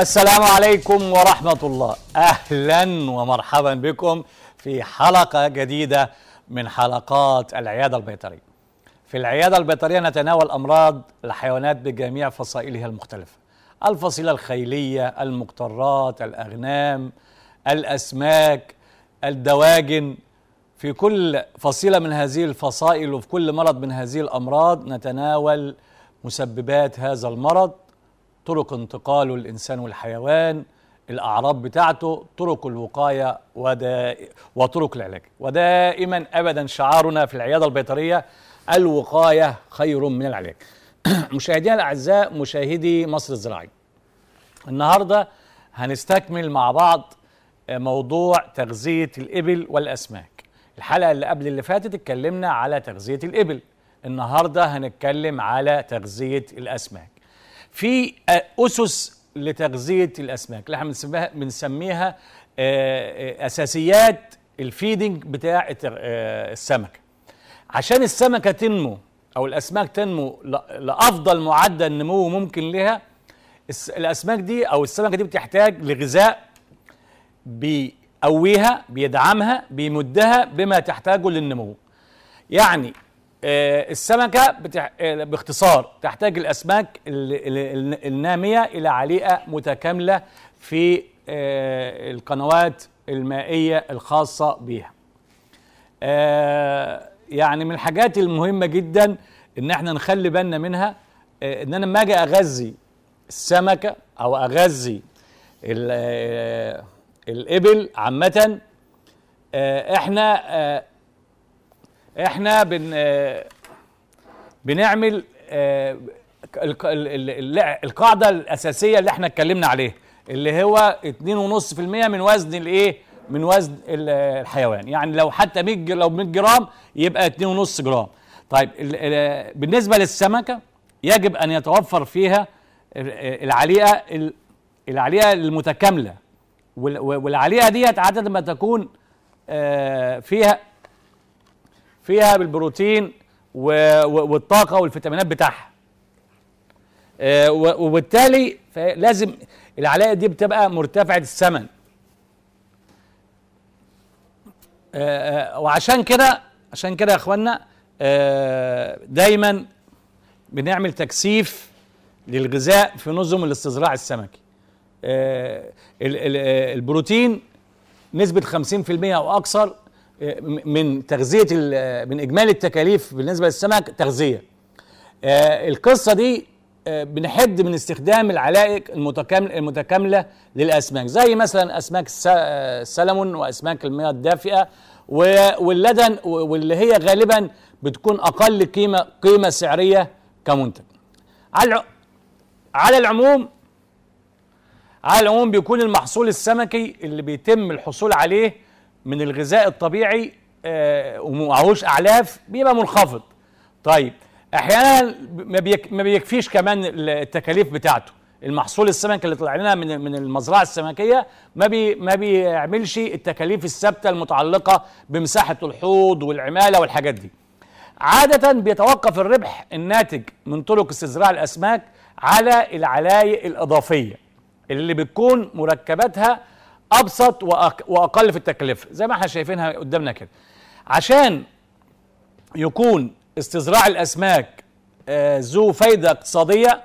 السلام عليكم ورحمة الله أهلا ومرحبا بكم في حلقة جديدة من حلقات العيادة البيطرية في العيادة البيطرية نتناول أمراض الحيوانات بجميع فصائلها المختلفة الفصيلة الخيلية المقترات الأغنام الأسماك الدواجن في كل فصيلة من هذه الفصائل وفي كل مرض من هذه الأمراض نتناول مسببات هذا المرض طرق انتقاله الإنسان والحيوان الأعراض بتاعته طرق الوقاية وطرق العلاج ودائما أبدا شعارنا في العيادة البيطرية الوقاية خير من العلاج مشاهدينا الأعزاء مشاهدي مصر الزراعي النهاردة هنستكمل مع بعض آه، موضوع تغذية الإبل والأسماك الحلقة اللي قبل اللي فاتت اتكلمنا على تغذية الإبل النهاردة هنتكلم على تغذية الأسماك في آه، أسس لتغذية الأسماك اللي احنا بنسميها بنسميها آه، آه، أساسيات الفيدنج بتاع السمكة عشان السمكة تنمو أو الأسماك تنمو لأفضل معدل نمو ممكن لها الأسماك دي أو السمكة دي بتحتاج لغذاء بيقويها بيدعمها بيمدها بما تحتاجه للنمو يعني آه، السمكة بتح... آه، باختصار تحتاج الأسماك النامية إلى عليقة متكاملة في آه، القنوات المائية الخاصة بها يعني من الحاجات المهمة جدا إن احنا نخلي بالنا منها إن أنا لما أجي أغذي السمكة أو أغذي الإبل عامة احنا احنا بن آه، بنعمل آه، القاعده الاساسيه اللي احنا اتكلمنا عليها اللي هو 2.5% من وزن الايه من وزن الحيوان يعني لو حتى 100 لو 100 جرام يبقى 2.5 جرام طيب بالنسبه للسمكه يجب ان يتوفر فيها العليقه العليقه المتكامله والعليقه ديت عاده ما تكون آه، فيها فيها بالبروتين والطاقه والفيتامينات بتاعها آه، وبالتالي لازم العلاقه دي بتبقى مرتفعه الثمن آه، آه، وعشان كده عشان كده يا اخوانا دايما بنعمل تكثيف للغذاء في نظم الاستزراع السمكي البروتين نسبة 50% أو أكثر من تغذيه من اجمالي التكاليف بالنسبه للسمك تغذيه آه، القصه دي آه، بنحد من استخدام العلائق المتكامل المتكامله للاسماك زي مثلا اسماك السلمون آه، واسماك المياه الدافئه واللدن واللي هي غالبا بتكون اقل قيمه قيمه سعريه كمنتج على على العموم على العموم بيكون المحصول السمكي اللي بيتم الحصول عليه من الغذاء الطبيعي آه، ومعهوش اعلاف بيبقى منخفض طيب احيانا ما, ما بيكفيش كمان التكاليف بتاعته المحصول السمك اللي طلع لنا من من المزرعه السمكيه ما بي ما بيعملش التكاليف الثابته المتعلقه بمساحه الحوض والعماله والحاجات دي. عاده بيتوقف الربح الناتج من طرق استزراع الاسماك على العلايق الاضافيه اللي بتكون مركباتها ابسط واقل في التكلفه زي ما احنا شايفينها قدامنا كده عشان يكون استزراع الاسماك آه، ذو فايده اقتصاديه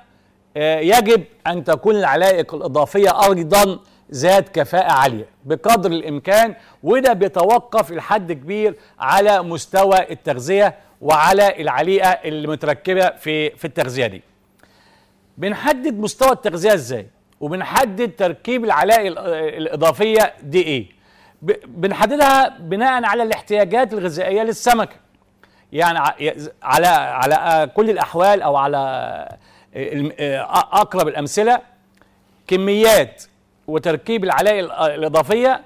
آه، يجب ان تكون العلائق الاضافيه ايضا ذات كفاءه عاليه بقدر الامكان وده بيتوقف لحد كبير على مستوى التغذيه وعلى العليقه اللي متركبه في في التغذيه دي بنحدد مستوى التغذيه ازاي وبنحدد تركيب العلاقة الاضافيه دي ايه بنحددها بناء على الاحتياجات الغذائيه للسمكه يعني على على كل الاحوال او على اقرب الامثله كميات وتركيب العلاقة الاضافيه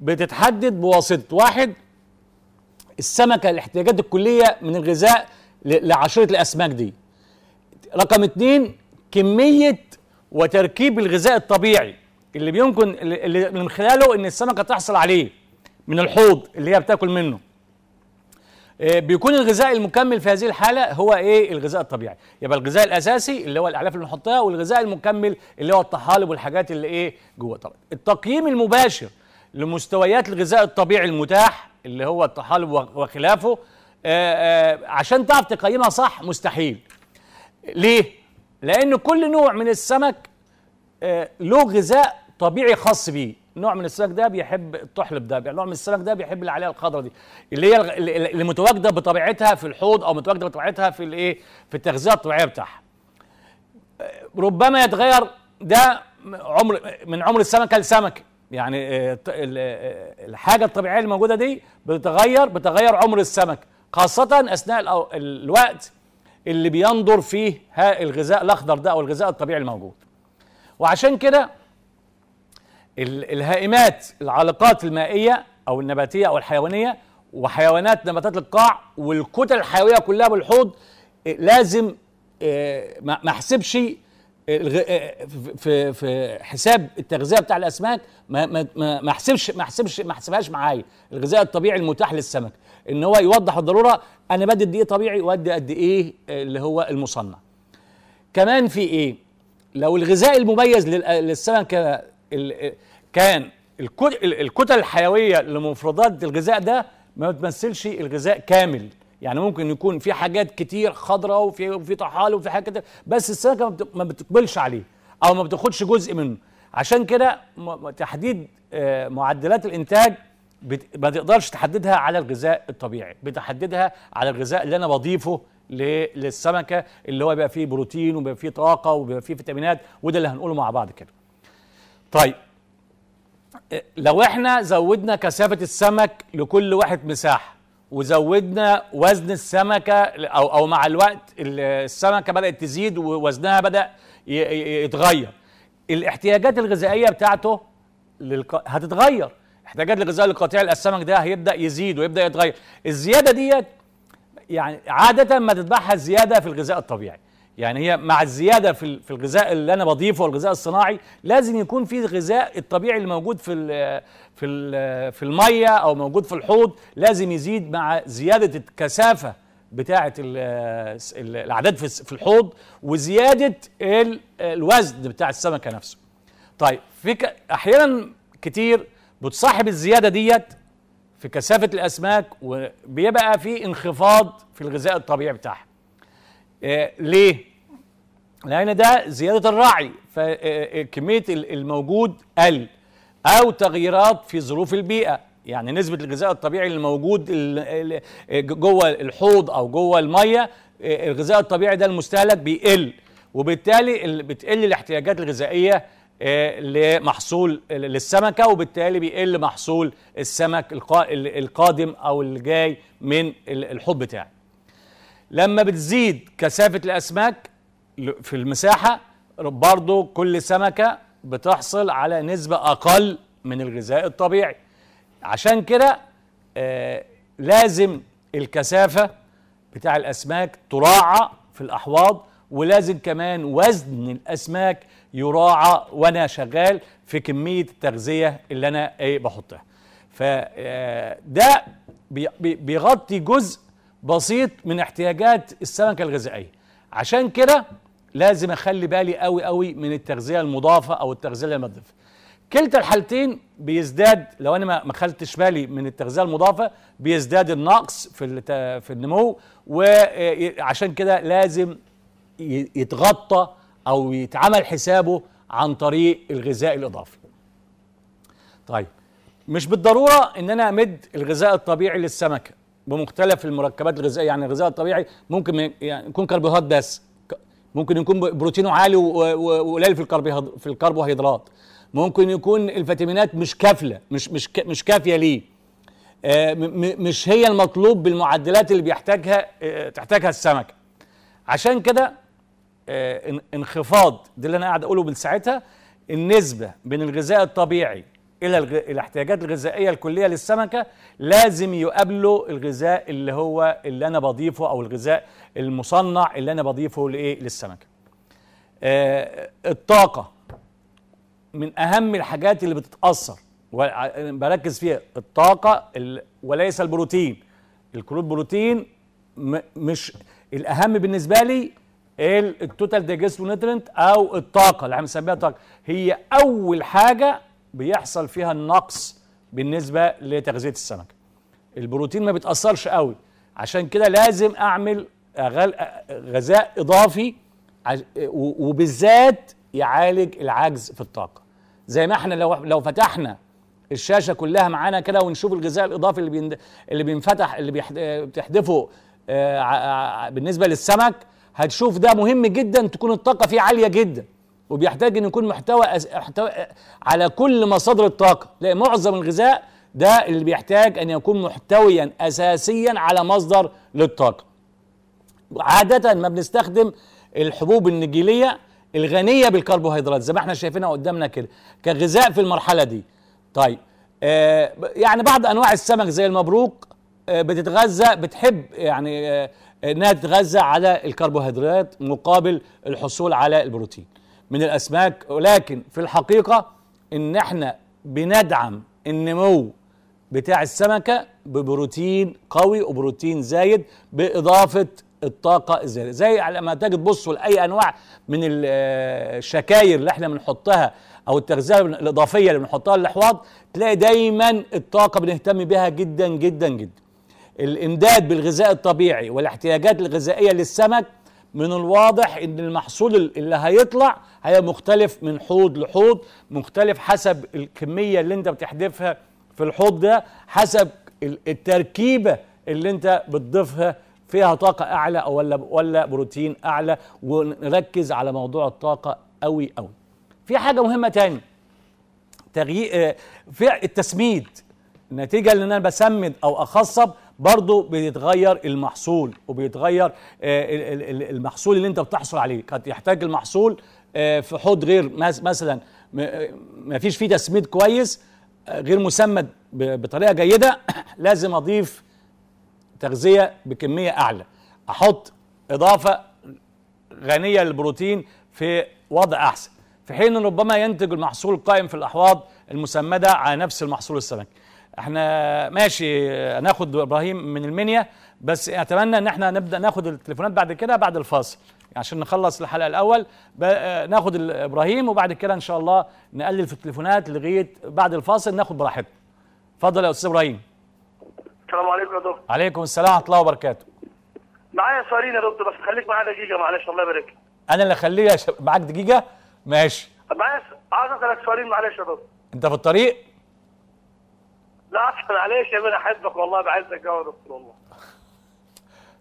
بتتحدد بواسطه واحد السمكه الاحتياجات الكليه من الغذاء لعشره الاسماك دي رقم اتنين كميه وتركيب الغذاء الطبيعي اللي بيمكن اللي من خلاله ان السمكه تحصل عليه من الحوض اللي هي بتاكل منه آه، بيكون الغذاء المكمل في هذه الحاله هو ايه الغذاء الطبيعي يبقى الغذاء الاساسي اللي هو الاعلاف اللي بنحطها والغذاء المكمل اللي هو الطحالب والحاجات اللي ايه جوه طبعا التقييم المباشر لمستويات الغذاء الطبيعي المتاح اللي هو الطحالب وخلافه آه، آه، عشان تعرف تقيمها صح مستحيل ليه لأن كل نوع من السمك آه، له غذاء طبيعي خاص بيه نوع من السمك ده بيحب الطحلب ده نوع من السمك ده بيحب العليه الخضراء دي اللي هي اللي متواجده بطبيعتها في الحوض او متواجده بطبيعتها في الايه في التغذيه الطبيعيه بتاعها آه، ربما يتغير ده عمر من عمر السمكه لسمكه يعني آه، الحاجه الطبيعيه الموجوده دي بتتغير بتغير عمر السمك خاصه اثناء الوقت اللي بينظر فيه ها الغذاء الاخضر ده او الغذاء الطبيعي الموجود وعشان كده الهائمات العالقات المائيه او النباتيه او الحيوانيه وحيوانات نباتات القاع والكتل الحيويه كلها بالحوض لازم آه، ما احسبش آه، في في حساب التغذيه بتاع الاسماك ما ما احسبش ما احسبش ما احسبهاش معايا الغذاء الطبيعي المتاح للسمك ان هو يوضح الضروره انا بدي قد ايه طبيعي وادي قد ايه آه، اللي هو المصنع كمان في ايه لو الغذاء المميز آه، للسمك آه، كان الكتل الحيويه لمفردات الغذاء ده ما بتمثلش الغذاء كامل يعني ممكن يكون في حاجات كتير خضراء وفي في طحال وفي حاجات كتير بس السمكه ما بتقبلش عليه او ما بتاخدش جزء منه عشان كده تحديد معدلات الانتاج ما تقدرش تحددها على الغذاء الطبيعي بتحددها على الغذاء اللي انا بضيفه للسمكه اللي هو بيبقى فيه بروتين وبيبقى فيه طاقه وبيبقى فيه فيتامينات وده اللي هنقوله مع بعض كده طيب إيه، لو احنا زودنا كثافه السمك لكل واحد مساحه وزودنا وزن السمكه او او مع الوقت السمكه بدات تزيد ووزنها بدا يتغير الاحتياجات الغذائيه بتاعته هتتغير احتياجات الغذاء القطيع للسمك ده هيبدا يزيد ويبدا يتغير الزياده ديت يعني عاده ما تتبعها زياده في الغذاء الطبيعي يعني هي مع الزياده في في الغذاء اللي انا بضيفه والغذاء الصناعي لازم يكون في غذاء الطبيعي اللي موجود في الـ في الـ في الميه او موجود في الحوض لازم يزيد مع زياده الكثافه بتاعه الاعداد في الحوض وزياده الوزن بتاع السمكه نفسه. طيب في احيانا كتير بتصاحب الزياده ديت في كثافه الاسماك وبيبقى في انخفاض في الغذاء الطبيعي بتاعها آه، ليه لان ده زياده الرعي فكميه آه، آه، الموجود قل او تغييرات في ظروف البيئه يعني نسبه الغذاء الطبيعي الموجود جوه الحوض او جوه الميه الغذاء الطبيعي ده المستهلك بيقل وبالتالي بتقل الاحتياجات الغذائيه آه، لمحصول للسمكه وبالتالي بيقل محصول السمك القادم او اللي جاي من الحوض بتاعي. لما بتزيد كثافه الاسماك في المساحه برضو كل سمكه بتحصل على نسبه اقل من الغذاء الطبيعي. عشان كده آه، لازم الكثافه بتاع الاسماك تراعى في الاحواض ولازم كمان وزن الاسماك يراعى وانا شغال في كميه التغذيه اللي انا ايه بحطها فده آه، بيغطي جزء بسيط من احتياجات السمكه الغذائيه عشان كده لازم اخلي بالي قوي قوي من التغذيه المضافه او التغذيه المضافه كلتا الحالتين بيزداد لو انا ما خدتش بالي من التغذيه المضافه بيزداد النقص في في النمو وعشان آه، كده لازم يتغطى او يتعمل حسابه عن طريق الغذاء الاضافي طيب مش بالضروره ان انا امد الغذاء الطبيعي للسمكه بمختلف المركبات الغذائيه يعني الغذاء الطبيعي ممكن يعني يكون كربوهيدرات بس ممكن يكون بروتينه عالي وقليل في الكربوهيدرات في الكربوهيدرات ممكن يكون الفيتامينات مش كافله مش مش مش كافيه ليه آه، مش هي المطلوب بالمعدلات اللي بيحتاجها آه، تحتاجها السمكه عشان كده آه، انخفاض ده اللي انا قاعد اقوله من ساعتها النسبه بين الغذاء الطبيعي الى الاحتياجات الغذائيه الكليه للسمكه لازم يقابله الغذاء اللي هو اللي انا بضيفه او الغذاء المصنع اللي انا بضيفه لايه للسمكه آه الطاقه من اهم الحاجات اللي بتتاثر بركز فيها الطاقه وليس البروتين الكروت بروتين مش الاهم بالنسبه لي التوتال ديجستو نيترنت او الطاقه اللي احنا بنسميها طاقه هي اول حاجه بيحصل فيها النقص بالنسبه لتغذيه السمك البروتين ما بيتاثرش قوي عشان كده لازم اعمل غذاء اضافي وبالذات يعالج العجز في الطاقه زي ما احنا لو لو فتحنا الشاشه كلها معانا كده ونشوف الغذاء الاضافي اللي اللي بينفتح اللي بتحدفه آه، بالنسبه للسمك هتشوف ده مهم جدا تكون الطاقه فيه عاليه جدا وبيحتاج ان يكون محتوى أس... احتوى على كل مصادر الطاقه لان معظم الغذاء ده اللي بيحتاج ان يكون محتويا اساسيا على مصدر للطاقه عاده ما بنستخدم الحبوب النجيليه الغنيه بالكربوهيدرات زي ما احنا شايفينها قدامنا كده كغذاء في المرحله دي طيب آه يعني بعض انواع السمك زي المبروك آه بتتغذى بتحب يعني آه انها تتغذى على الكربوهيدرات مقابل الحصول على البروتين من الاسماك ولكن في الحقيقه ان احنا بندعم النمو بتاع السمكه ببروتين قوي وبروتين زايد باضافه الطاقه الزياده زي لما تجي تبصوا لاي انواع من آه، الشكاير اللي احنا بنحطها او التغذيه الاضافيه اللي بنحطها للحواض تلاقي دايما الطاقه بنهتم بها جدا جدا جدا الامداد بالغذاء الطبيعي والاحتياجات الغذائيه للسمك من الواضح ان المحصول اللي هيطلع هي مختلف من حوض لحوض مختلف حسب الكميه اللي انت بتحدفها في الحوض ده حسب التركيبه اللي انت بتضيفها فيها طاقه اعلى او ولا ولا بروتين اعلى ونركز على موضوع الطاقه قوي قوي في حاجه مهمه تاني تغيير آه، في التسميد نتيجه ان انا بسمد او اخصب برضه بيتغير المحصول وبيتغير آه، المحصول اللي انت بتحصل عليه قد يحتاج المحصول آه، في حوض غير مثلا آه، ما فيش فيه تسميد كويس غير مسمد بطريقه جيده لازم اضيف تغذيه بكميه اعلى احط اضافه غنيه للبروتين في وضع احسن في حين ربما ينتج المحصول قائم في الاحواض المسمده على نفس المحصول السمكي احنا ماشي ناخد ابراهيم من المنيا بس اتمنى ان احنا نبدا ناخد التليفونات بعد كده بعد الفاصل عشان نخلص الحلقه الاول آه، ناخد ابراهيم وبعد كده ان شاء الله نقلل في التليفونات لغايه بعد الفاصل ناخد براحتنا اتفضل يا استاذ ابراهيم السلام عليكم يا دكتور عليكم السلام ورحمه الله وبركاته معايا سؤالين يا دكتور بس خليك معايا دقيقه معلش الله يبارك انا اللي اخليها معاك دقيقه ماشي معايا عايز اسالك سؤالين معلش يا دكتور انت في الطريق لا أحسن عليك يا مين أحبك والله بعزك يا دكتور والله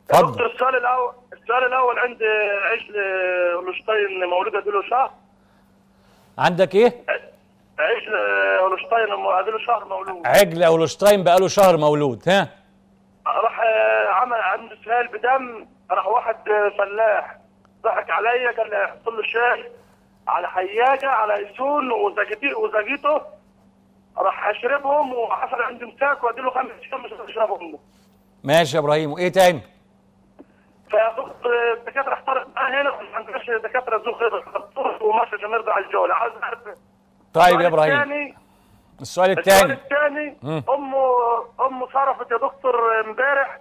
دكتور السؤال الأول السؤال الأول عندي عيش هولشتاين مولودة له شهر عندك إيه؟ عجل هولشتاين له شهر مولود عجل اولشتاين بقى له شهر مولود ها؟ راح آه، عمل عنده سهال بدم راح واحد آه، فلاح ضحك عليا قال لي هيحط له شاي على حياجه على ايسون وزجيته راح اشربهم وحصل عندي امساك وادي له خمس ايام مش اشربهم ماشي يا ابراهيم وايه تاني؟ فدكتور الدكاتره آه، احترق معاه هنا ما عندناش دكاتره ذو خبره دكتور ومصر عشان يرضى على الجوله عايز اعرف طيب يا ابراهيم السؤال الثاني السؤال الثاني امه امه صرفت يا دكتور امبارح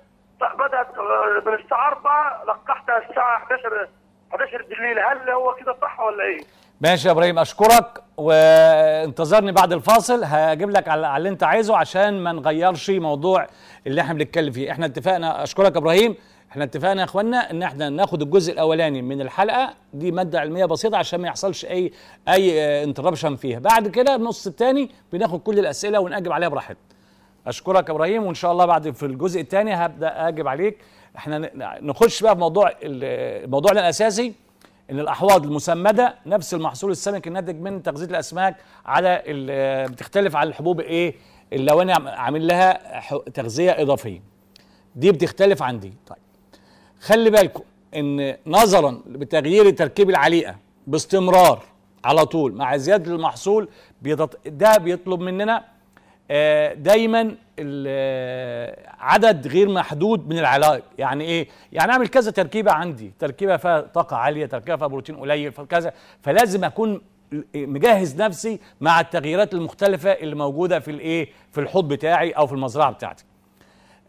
بدات آه، من الساعه 4 لقحتها الساعه 11 11 بالليل هل هو كده صح ولا ايه؟ ماشي يا ابراهيم اشكرك وانتظرني بعد الفاصل هجيب لك على اللي انت عايزه عشان ما نغيرش موضوع اللي احنا بنتكلم فيه احنا اتفقنا اشكرك يا ابراهيم احنا اتفقنا يا اخوانا ان احنا ناخد الجزء الاولاني من الحلقه دي ماده علميه بسيطه عشان ما يحصلش اي اي انتربشن آه، فيها بعد كده النص الثاني بناخد كل الاسئله ونجيب عليها براحتنا اشكرك يا ابراهيم وان شاء الله بعد في الجزء الثاني هبدا اجب عليك احنا نخش بقى في موضوع موضوعنا الاساسي ان الاحواض المسمده نفس المحصول السمك الناتج من تغذيه الاسماك على بتختلف على الحبوب ايه اللي انا عامل لها تغذيه اضافيه دي بتختلف عن دي طيب خلي بالكم ان نظرا لتغيير تركيب العليقه باستمرار على طول مع زياده المحصول بيضط... ده بيطلب مننا آه، دايما عدد غير محدود من العلاج يعني ايه يعني اعمل كذا تركيبه عندي تركيبه فيها طاقه عاليه تركيبه فيها بروتين قليل فكذا فلازم اكون مجهز نفسي مع التغييرات المختلفه اللي موجوده في الايه في الحوض بتاعي او في المزرعه بتاعتي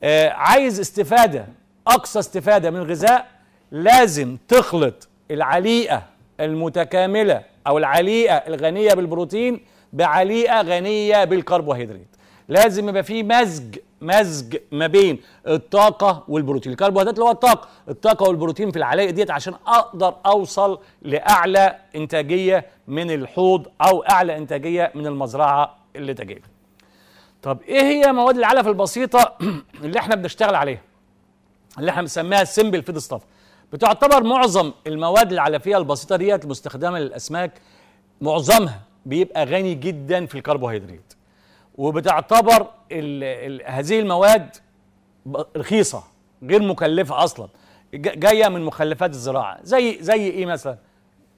آه عايز استفاده اقصى استفاده من الغذاء لازم تخلط العليقه المتكامله او العليقه الغنيه بالبروتين بعليقه غنيه بالكربوهيدرات لازم يبقى فيه مزج مزج ما بين الطاقه والبروتين الكربوهيدرات اللي هو الطاقه الطاقه والبروتين في العلايق ديت عشان اقدر اوصل لاعلى انتاجيه من الحوض او اعلى انتاجيه من المزرعه اللي تجيب طب ايه هي مواد العلف البسيطه اللي احنا بنشتغل عليها اللي احنا بنسميها سيمبل فيد ستاف بتعتبر معظم المواد العلفيه البسيطه ديت المستخدمه للاسماك معظمها بيبقى غني جدا في الكربوهيدرات وبتعتبر الـ الـ هذه المواد رخيصه غير مكلفه اصلا جايه من مخلفات الزراعه زي زي ايه مثلا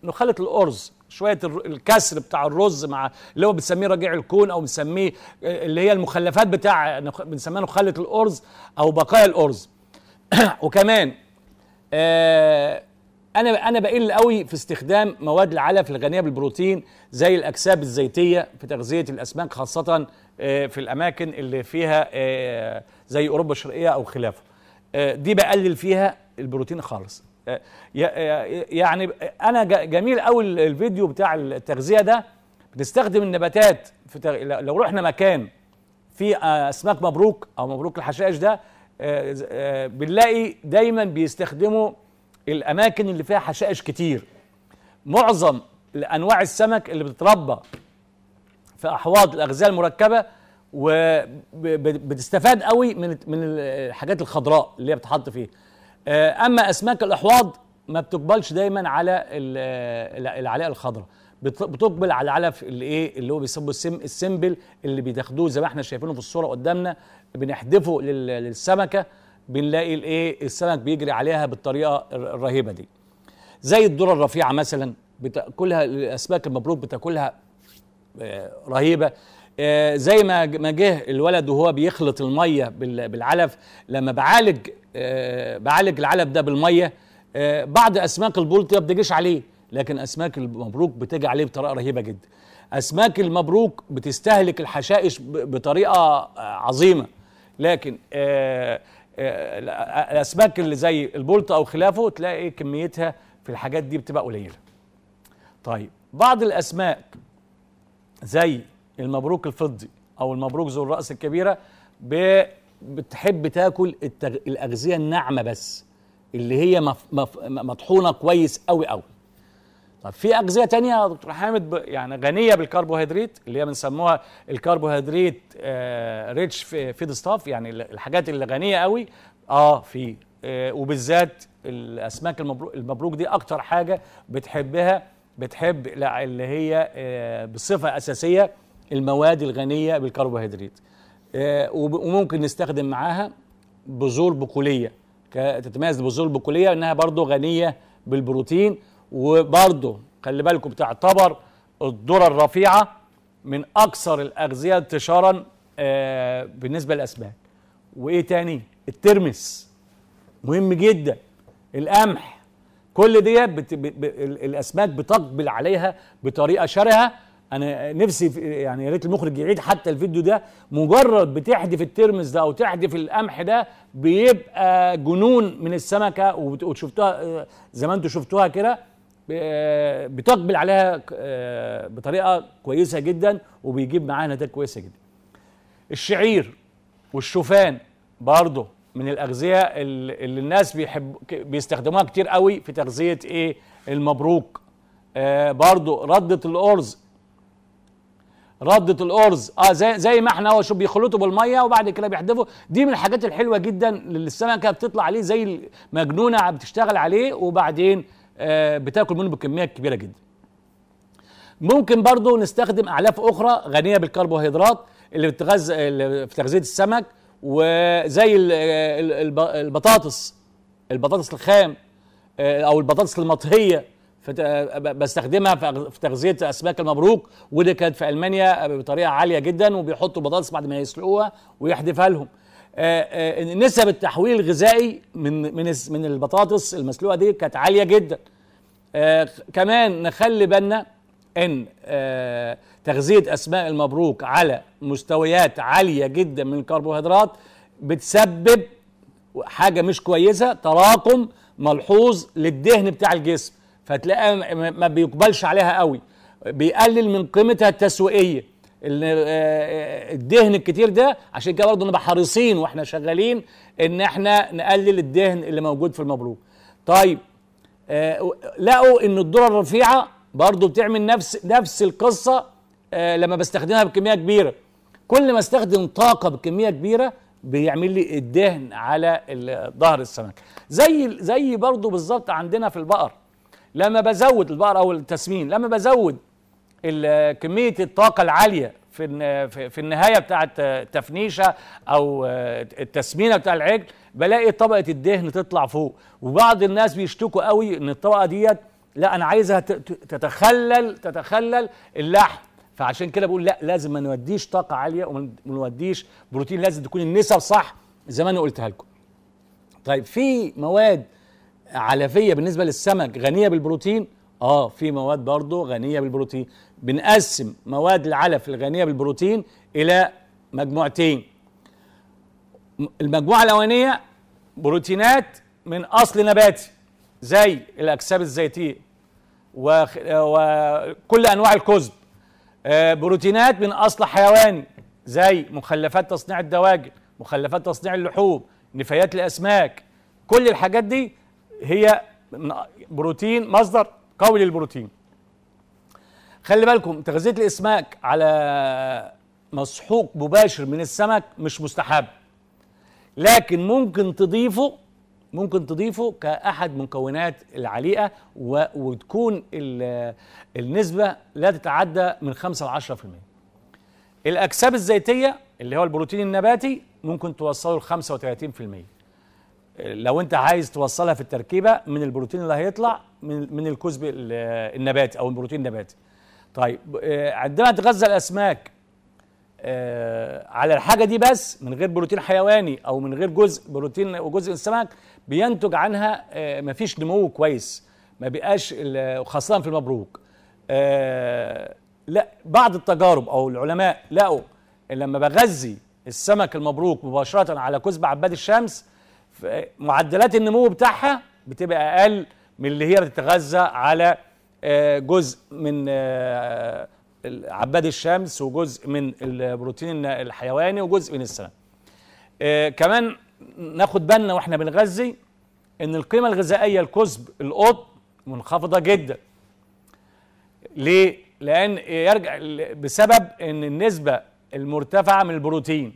نخلة الارز شويه الكسر بتاع الرز مع اللي هو بنسميه رجيع الكون او بنسميه اللي هي المخلفات بتاع بنسميها نخلة الارز او بقايا الارز وكمان آه انا انا بقل قوي في استخدام مواد العلف الغنيه بالبروتين زي الاكساب الزيتيه في تغذيه الاسماك خاصه آه، في الاماكن اللي فيها آه، زي اوروبا الشرقيه او خلافه آه، دي بقلل فيها البروتين خالص يعني انا جميل قوي الفيديو بتاع التغذيه ده بنستخدم النباتات في تغ... لو رحنا مكان في اسماك مبروك او مبروك الحشائش ده بنلاقي دايما بيستخدموا الاماكن اللي فيها حشائش كتير معظم انواع السمك اللي بتتربى في احواض الاغذيه المركبه وبتستفاد قوي من من الحاجات الخضراء اللي هي بتحط فيها آه، اما اسماك الاحواض ما بتقبلش دايما على العلاقه الخضراء بتقبل على اللي الايه اللي هو بيسموه السم السمبل اللي بيتاخدوه زي ما احنا شايفينه في الصوره قدامنا بنحدفه للسمكه بنلاقي الايه السمك بيجري عليها بالطريقه الرهيبه دي زي الذره الرفيعه مثلا بتاكلها الاسماك المبروك بتاكلها آه، رهيبه آه، زي ما ما جه الولد وهو بيخلط الميه بالعلف لما بعالج آه، بعالج العلف ده بالميه بعض اسماك البلطي ما بتجيش عليه لكن اسماك المبروك بتجي عليه بطريقه رهيبه جدا اسماك المبروك بتستهلك الحشائش بطريقه عظيمه لكن آه آه، الاسماك اللي زي البولت او خلافه تلاقي كميتها في الحاجات دي بتبقى قليله طيب بعض الاسماك زي المبروك الفضي او المبروك ذو الراس الكبيره بتحب تاكل الاغذيه الناعمه بس اللي هي مف مف مطحونه كويس قوي قوي طب في اغذيه تانية يا دكتور حامد يعني غنيه بالكربوهيدرات اللي هي بنسموها الكربوهيدرات ريتش فيد ستاف يعني الحاجات اللي غنيه قوي اه في آه وبالذات الاسماك المبروك, المبروك دي اكتر حاجه بتحبها بتحب اللي هي آه بصفه اساسيه المواد الغنيه بالكربوهيدرات آه وممكن نستخدم معاها بذور بقوليه تتميز بذور بقوليه انها برضو غنيه بالبروتين وبرضه خلي بالكم بتعتبر الذره الرفيعه من اكثر الاغذيه انتشارا آه، بالنسبه للاسماك وايه تاني الترمس مهم جدا القمح كل دي بت... ب... ب... الاسماك بتقبل عليها بطريقه شرهه انا نفسي في... يعني يا ريت المخرج يعيد حتى الفيديو ده مجرد بتحدف الترمس ده او تحدف القمح ده بيبقى جنون من السمكه وشفتوها آه، زي ما انتم شفتوها كده بتقبل عليها آه، بطريقه كويسه جدا وبيجيب معاها نتائج كويسه جدا الشعير والشوفان برضه من الاغذيه اللي الناس بيحب بيستخدموها كتير قوي في تغذيه ايه المبروك آه، برضه رده الارز رده الارز اه زي زي ما احنا هو بيخلطوا بالميه وبعد كده بيحدفوا دي من الحاجات الحلوه جدا اللي السمكه بتطلع عليه زي مجنونه بتشتغل عليه وبعدين آه، بتاكل منه بكميه كبيره جدا ممكن برضو نستخدم اعلاف اخرى غنيه بالكربوهيدرات اللي بتغذى في تغذيه السمك وزي البطاطس البطاطس الخام آه، او البطاطس المطهيه آه، بستخدمها في تغذيه اسماك المبروك ودي كانت في المانيا بطريقه عاليه جدا وبيحطوا البطاطس بعد ما يسلقوها ويحدفها لهم آه، آه، نسب التحويل الغذائي من من من البطاطس المسلوقه دي كانت عاليه جدا آه، كمان نخلي بالنا ان تغذيه اسماء المبروك على مستويات عاليه جدا من الكربوهيدرات بتسبب حاجه مش كويسه تراكم ملحوظ للدهن بتاع الجسم فتلاقيها ما بيقبلش عليها قوي بيقلل من قيمتها التسويقيه آه، آه، الدهن الكتير ده عشان كده برضه نبقى حريصين واحنا شغالين ان احنا نقلل الدهن اللي موجود في المبلوك طيب آه، لقوا ان الذره الرفيعه برضه بتعمل نفس نفس القصه لما بستخدمها بكميه كبيره كل ما استخدم طاقه بكميه كبيره بيعمل لي الدهن على ظهر السمك زي زي برضه بالظبط عندنا في البقر لما بزود البقر او التسمين لما بزود كميه الطاقه العاليه في في النهايه بتاعه التفنيشه او آه، التسمينه بتاع العجل بلاقي طبقه الدهن تطلع فوق وبعض الناس بيشتكوا قوي ان الطبقه ديت لا انا عايزها تتخلل تتخلل اللحم فعشان كده بقول لا لازم ما نوديش طاقه عاليه وما نوديش بروتين لازم تكون النسب صح زي ما انا قلتها لكم طيب في مواد علفيه بالنسبه للسمك غنيه بالبروتين اه في مواد برضه غنيه بالبروتين بنقسم مواد العلف الغنية بالبروتين إلى مجموعتين المجموعة الأولانية بروتينات من أصل نباتي زي الأكساب الزيتية وكل أنواع الكزب آه، بروتينات من أصل حيواني زي مخلفات تصنيع الدواجن مخلفات تصنيع اللحوم نفايات الأسماك كل الحاجات دي هي بروتين مصدر قوي للبروتين خلي بالكم تغذيه الاسماك على مسحوق مباشر من السمك مش مستحب لكن ممكن تضيفه ممكن تضيفه كأحد مكونات العليقة وتكون النسبة لا تتعدى من 5 ل 10% الأكساب الزيتية اللي هو البروتين النباتي ممكن توصله ل 35% لو أنت عايز توصلها في التركيبة من البروتين اللي هيطلع من من النباتي أو البروتين النباتي طيب آه، عندما تغذى الاسماك آه، على الحاجه دي بس من غير بروتين حيواني او من غير جزء بروتين وجزء السمك بينتج عنها آه، مفيش نمو كويس ما بيبقاش خاصه في المبروك لا بعض التجارب او العلماء لقوا لما بغذي السمك المبروك مباشره على كزب عباد الشمس معدلات النمو بتاعها بتبقى اقل من اللي هي بتتغذى على آه، جزء من آه، عباد الشمس وجزء من البروتين الحيواني وجزء من السمك آه، كمان ناخد بالنا واحنا بنغذي ان القيمه الغذائيه لكسب القطن منخفضه جدا ليه لان يرجع بسبب ان النسبه المرتفعه من البروتين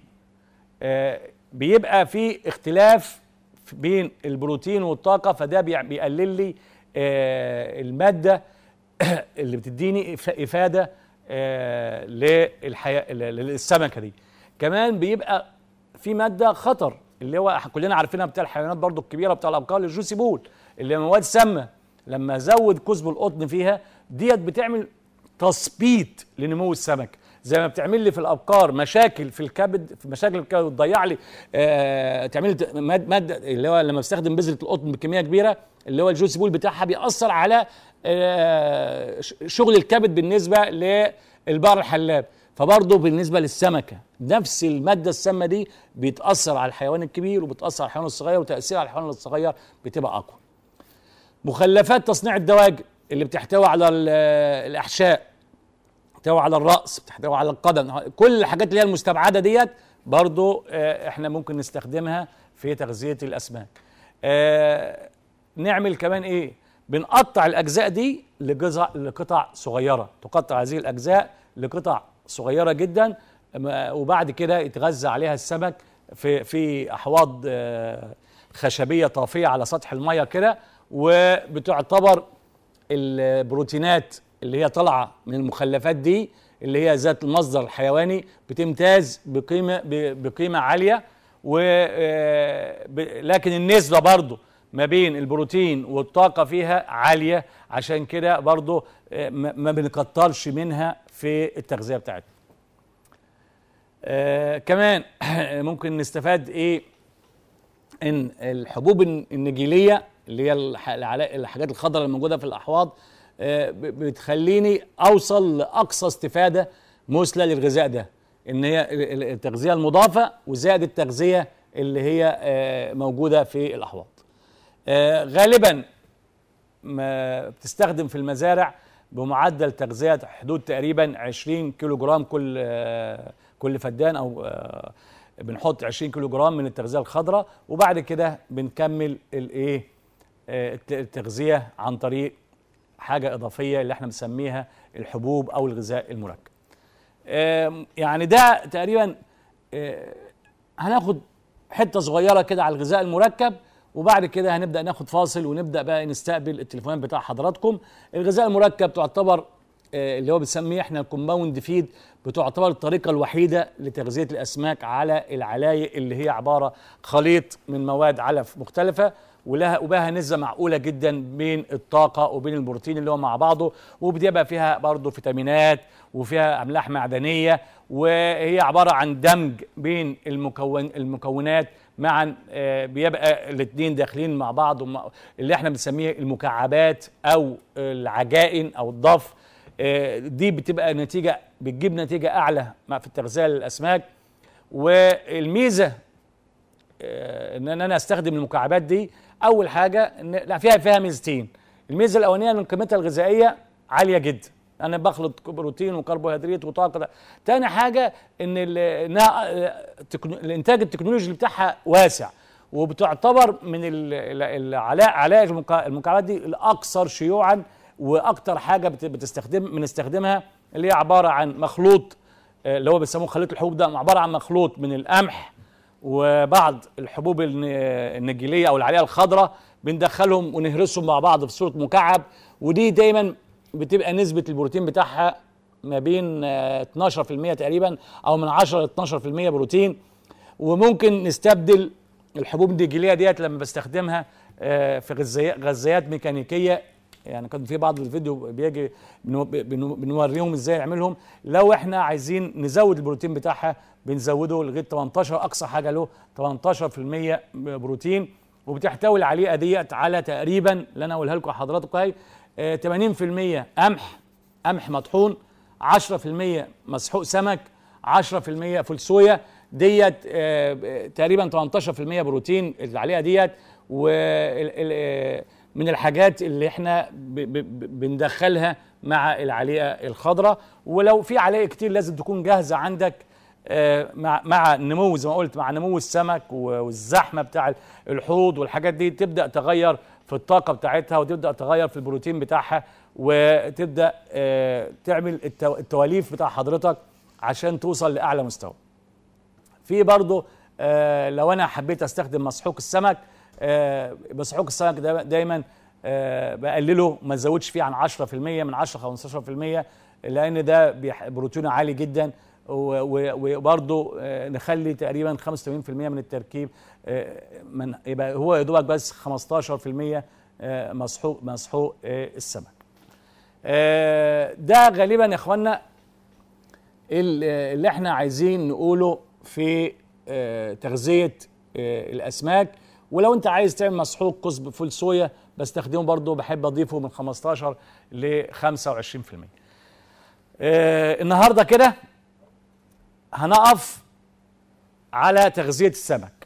بيبقى في اختلاف بين البروتين والطاقه فده بيقلل لي الماده اللي بتديني افاده آه، للحياه للسمكه دي كمان بيبقى في ماده خطر اللي هو كلنا عارفينها بتاع الحيوانات برضو الكبيره بتاع الابقار الجوسي بول اللي مواد سامه لما ازود كثب القطن فيها ديت بتعمل تثبيط لنمو السمك زي ما بتعمل لي في الابقار مشاكل في الكبد في مشاكل الكبد وتضيع لي آه تعمل لي ماده اللي هو لما بستخدم بذره القطن بكميه كبيره اللي هو الجوسي بول بتاعها بيأثر على آه، شغل الكبد بالنسبه للبقر الحلاب فبرضه بالنسبه للسمكه نفس الماده السامه دي بتاثر على الحيوان الكبير وبتاثر على الحيوان الصغير وتاثير على الحيوان الصغير بتبقى اقوى مخلفات تصنيع الدواجن اللي بتحتوي على الاحشاء بتحتوي على الراس بتحتوي على القدم كل الحاجات اللي هي المستبعده ديت برضو آه، احنا ممكن نستخدمها في تغذيه الاسماك آه، نعمل كمان ايه بنقطع الاجزاء دي لجزء لقطع صغيره تقطع هذه الاجزاء لقطع صغيره جدا وبعد كده يتغذى عليها السمك في في احواض آه، خشبيه طافيه على سطح الميه كده وبتعتبر البروتينات اللي هي طالعه من المخلفات دي اللي هي ذات المصدر الحيواني بتمتاز بقيمه بقيمه عاليه و آه، لكن النسبه برضه ما بين البروتين والطاقة فيها عالية عشان كده برضو آه، ما بنكترش منها في التغذية بتاعتنا آه كمان ممكن نستفاد ايه ان الحبوب النجيلية اللي هي الحاجات الخضراء الموجودة في الأحواض آه بتخليني أوصل لأقصى استفادة مثلى للغذاء ده ان هي التغذية المضافة وزائد التغذية اللي هي آه موجودة في الأحواض آه، غالبا ما بتستخدم في المزارع بمعدل تغذية حدود تقريبا 20 كيلو جرام كل آه، كل فدان أو آه، بنحط 20 كيلو جرام من التغذية الخضراء وبعد كده بنكمل الايه التغذية عن طريق حاجة إضافية اللي احنا بنسميها الحبوب أو الغذاء المركب يعني ده تقريبا هناخد حتة صغيرة كده على الغذاء المركب وبعد كده هنبدا ناخد فاصل ونبدا بقى نستقبل التليفونات بتاع حضراتكم الغذاء المركب تعتبر آه، اللي هو بنسميه احنا الكومباوند فيد بتعتبر الطريقه الوحيده لتغذيه الاسماك على العلايق اللي هي عباره خليط من مواد علف مختلفه ولها وبها نسبه معقوله جدا بين الطاقه وبين البروتين اللي هو مع بعضه وبيبقى فيها برضه فيتامينات وفيها املاح معدنيه وهي عباره عن دمج بين المكون المكونات معا آه، بيبقى الاثنين داخلين مع بعض اللي احنا بنسميه المكعبات او العجائن او الضف آه، دي بتبقى نتيجه بتجيب نتيجه اعلى في التغذيه للاسماك والميزه آه، ان انا استخدم المكعبات دي اول حاجه ان لا فيها فيها ميزتين الميزه الاولانيه ان قيمتها الغذائيه عاليه جدا انا بخلط بروتين وكربوهيدرات وطاقه تاني حاجه ان الانتاج التكنولوجي بتاعها واسع وبتعتبر من العلاج المكعبات دي الاكثر شيوعا واكثر حاجه بتستخدم بنستخدمها اللي هي عباره عن مخلوط آه، اللي هو بيسموه خليط الحبوب ده عباره عن مخلوط من القمح وبعض الحبوب النجيليه او العليه الخضراء بندخلهم ونهرسهم مع بعض في صوره مكعب ودي دايما بتبقى نسبه البروتين بتاعها ما بين 12% آه، تقريبا او من 10 ل 12% بروتين وممكن نستبدل الحبوب الدجيليه ديت لما بستخدمها آه، في غذائيات ميكانيكيه يعني كان في بعض الفيديو بيجي بنوريهم ازاي نعملهم لو احنا عايزين نزود البروتين بتاعها بنزوده لغايه 18 اقصى حاجه له 18% بروتين وبتحتوي العليقه ديت على تقريبا اللي انا اقولها لكم حضراتكم اهي 80% آه، قمح قمح مطحون 10% مسحوق سمك 10% فول صويا ديت آه، تقريبا 18% بروتين اللي عليها ديت و آه، من الحاجات اللي احنا بندخلها مع العليقه الخضراء ولو في عليقه كتير لازم تكون جاهزه عندك مع مع نمو زي ما قلت مع نمو السمك والزحمه بتاع الحوض والحاجات دي تبدا تغير في الطاقه بتاعتها وتبدا تغير في البروتين بتاعها وتبدا آه، تعمل التواليف بتاع حضرتك عشان توصل لاعلى مستوى في برضه آه، لو انا حبيت استخدم مسحوق السمك آه، مسحوق السمك ده دايما بقلله ما زودش فيه عن 10% من 10 15% لان ده بروتينه عالي جدا وبرضه نخلي تقريبا 85% من التركيب من يبقى هو يا دوبك بس 15% آه، مسحوق مسحوق آه، السمك آه، ده غالبا يا اخوانا اللي احنا عايزين نقوله في تغذيه الاسماك ولو انت عايز تعمل مسحوق قصب فول صويا بستخدمه برضو بحب اضيفه من 15 ل 25% النهارده كده هنقف على تغذيه السمك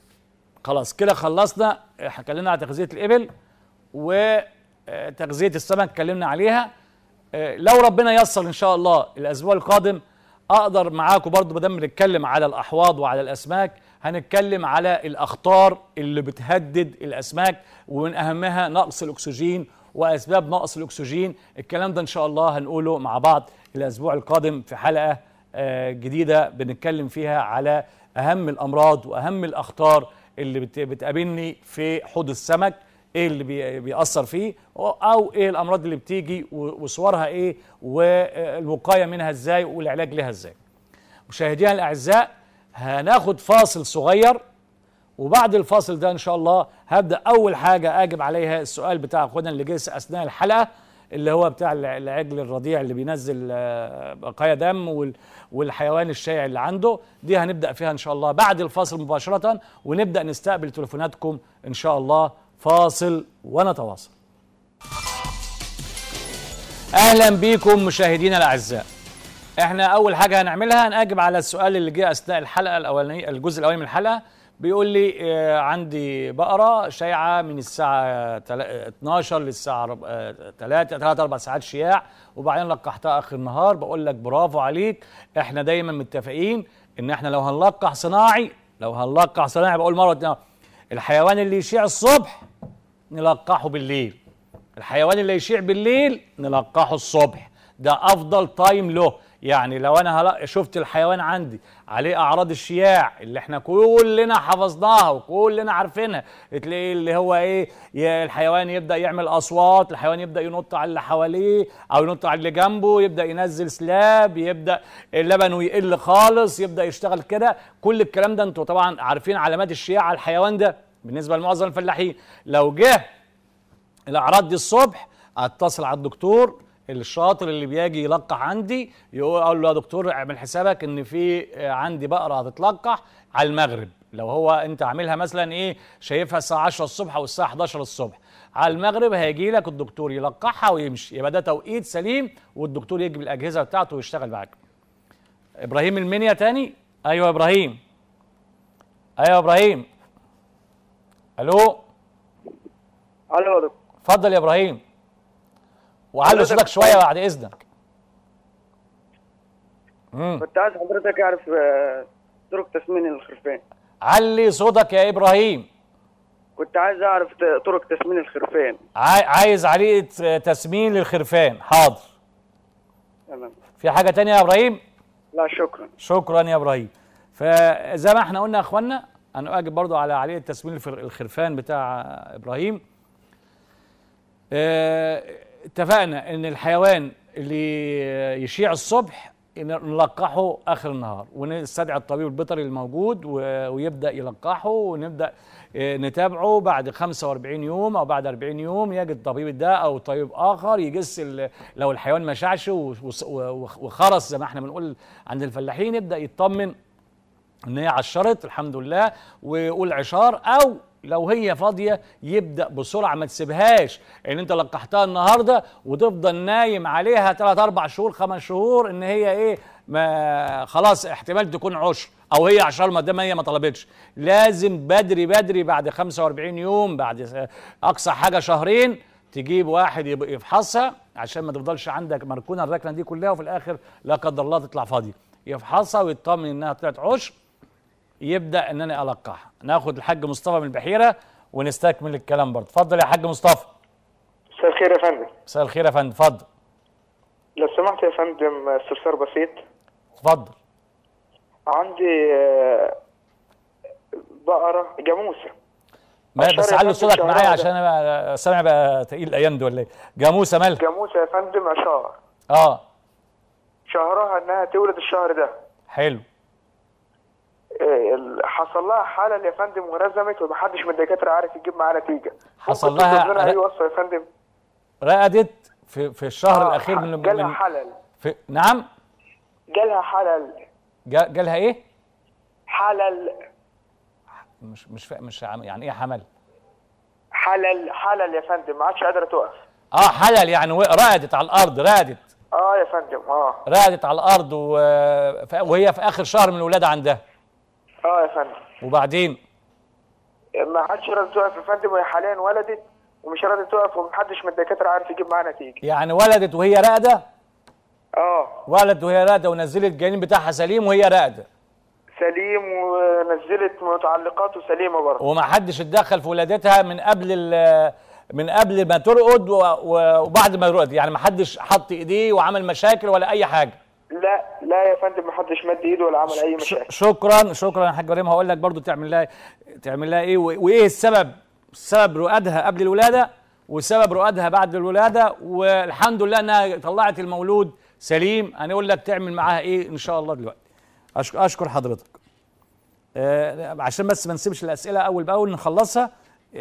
خلاص كده خلصنا اتكلمنا على تغذيه الابل وتغذيه آه، السمك اتكلمنا عليها آه، لو ربنا يسر ان شاء الله الاسبوع القادم اقدر معاكم برضو ما بنتكلم على الاحواض وعلى الاسماك هنتكلم على الاخطار اللي بتهدد الاسماك ومن اهمها نقص الاكسجين واسباب نقص الاكسجين الكلام ده ان شاء الله هنقوله مع بعض الاسبوع القادم في حلقه آه، جديده بنتكلم فيها على اهم الامراض واهم الاخطار اللي بتقابلني في حوض السمك ايه اللي بيأثر فيه او ايه الامراض اللي بتيجي وصورها ايه والوقايه منها ازاي والعلاج لها ازاي مشاهدينا الاعزاء هناخد فاصل صغير وبعد الفاصل ده ان شاء الله هبدا اول حاجه اجب عليها السؤال بتاع اخونا اللي جه اثناء الحلقه اللي هو بتاع العجل الرضيع اللي بينزل بقايا آه، دم والحيوان الشائع اللي عنده دي هنبدا فيها ان شاء الله بعد الفاصل مباشره ونبدا نستقبل تليفوناتكم ان شاء الله فاصل ونتواصل اهلا بيكم مشاهدينا الاعزاء احنا اول حاجه هنعملها هنجب على السؤال اللي جه اثناء الحلقه الاولانيه الجزء الاولاني من الحلقه بيقول لي آه، عندي بقرة شايعة من الساعة 12 آه، للساعة 3 3 4 ساعات شياع وبعدين لقحتها آخر النهار بقول لك برافو عليك احنا دايما متفقين ان احنا لو هنلقح صناعي لو هنلقح صناعي بقول مرة الحيوان اللي يشيع الصبح نلقحه بالليل الحيوان اللي يشيع بالليل نلقحه الصبح ده افضل تايم له يعني لو انا شفت الحيوان عندي عليه اعراض الشياع اللي احنا كلنا حفظناها وكلنا عارفينها تلاقي اللي هو ايه الحيوان يبدا يعمل اصوات الحيوان يبدا ينط على اللي حواليه او ينط على اللي جنبه يبدا ينزل سلاب يبدا لبنه يقل خالص يبدا يشتغل كده كل الكلام ده انتوا طبعا عارفين علامات الشياع على الحيوان ده بالنسبه لمعظم الفلاحين لو جه الاعراض دي الصبح اتصل على الدكتور الشاطر اللي بيجي يلقح عندي يقول له يا دكتور اعمل حسابك ان في عندي بقره هتتلقح على المغرب لو هو انت عاملها مثلا ايه شايفها الساعه 10 الصبح او الساعه 11 الصبح على المغرب هيجي لك الدكتور يلقحها ويمشي يبقى ده توقيت سليم والدكتور يجيب الاجهزه بتاعته ويشتغل معاك ابراهيم المنيا تاني ايوه ابراهيم ايوه ابراهيم الو الو اتفضل يا ابراهيم وعلي صوتك شويه طيب. بعد اذنك كنت عايز حضرتك اعرف آه، طرق تسمين الخرفان علي صوتك يا ابراهيم كنت عايز اعرف طرق تسمين الخرفان عايز عليه تسمين للخرفان حاضر تمام في حاجه تانية يا ابراهيم لا شكرا شكرا يا ابراهيم فزي ما احنا قلنا يا اخوانا انا اجب برضو على عليه تسمين الخرفان بتاع ابراهيم آه اتفقنا ان الحيوان اللي يشيع الصبح نلقحه اخر النهار ونستدعي الطبيب البيطري الموجود ويبدا يلقحه ونبدا آه، نتابعه بعد 45 يوم او بعد 40 يوم يجد الطبيب ده او طبيب اخر يجس لو الحيوان ما شعش وخرس زي ما احنا بنقول عند الفلاحين يبدا يطمن ان هي عشرت الحمد لله ويقول عشار او لو هي فاضيه يبدا بسرعه ما تسيبهاش ان يعني انت لقحتها النهارده وتفضل نايم عليها 3 4 شهور 5 شهور ان هي ايه ما خلاص احتمال تكون عشر او هي عشر ما دام هي ما طلبتش لازم بدري بدري بعد 45 يوم بعد اقصى حاجه شهرين تجيب واحد يفحصها عشان ما تفضلش عندك مركونه الركنه دي كلها وفي الاخر لا قدر الله تطلع فاضيه يفحصها ويطمن انها طلعت عشر يبدا ان انا القح ناخد الحاج مصطفى من البحيره ونستكمل الكلام برضه اتفضل يا حاج مصطفى مساء الخير يا فندم مساء الخير يا فندم اتفضل لو سمحت يا فندم استفسار بسيط اتفضل عندي آه، بقره جاموسه ما بس علي صوتك معايا عشان انا آه، سامع بقى تقيل الايام دي ولا ايه جاموسه مالها جاموسه يا فندم اشهر اه شهرها انها تولد الشهر ده حلو إيه، حصل لها حاله يا فندم ورزمت ومحدش من الدكاتره عارف يجيب معاها نتيجه حصل لها لنا اي وصفه يا فندم رقدت في في الشهر آه الاخير من جالها من حلل في نعم جالها حلل جالها ايه حلل مش مش فا... مش يعني ايه حمل حلل حلل يا فندم ما عادش قادره تقف اه حلل يعني رقدت على الارض رقدت اه يا فندم اه رقدت على الارض و... وهي في اخر شهر من الولاده عندها اه يا فندم وبعدين ما حدش راضي توقف يا فندم وهي حاليا ولدت ومش راضي توقف ومحدش من الدكاتره عارف يجيب معاها نتيجه يعني ولدت وهي راقده اه ولدت وهي راقده ونزلت الجنين بتاعها سليم وهي راقده سليم ونزلت متعلقاته سليمه برضه ومحدش اتدخل في ولادتها من قبل من قبل ما ترقد وبعد ما ترقد يعني محدش حط ايديه وعمل مشاكل ولا اي حاجه لا لا يا فندم ما حدش مد ايده ولا عمل اي مشاكل شكرا شكرا يا حاج ابراهيم هقول لك برضه تعمل لها تعمل لها ايه, إيه، وايه السبب سبب رؤادها قبل الولاده وسبب رؤادها بعد الولاده والحمد لله انها طلعت المولود سليم هنقول لك تعمل معاها ايه ان شاء الله دلوقتي اشكر اشكر حضرتك آه عشان بس ما نسيبش الاسئله اول باول نخلصها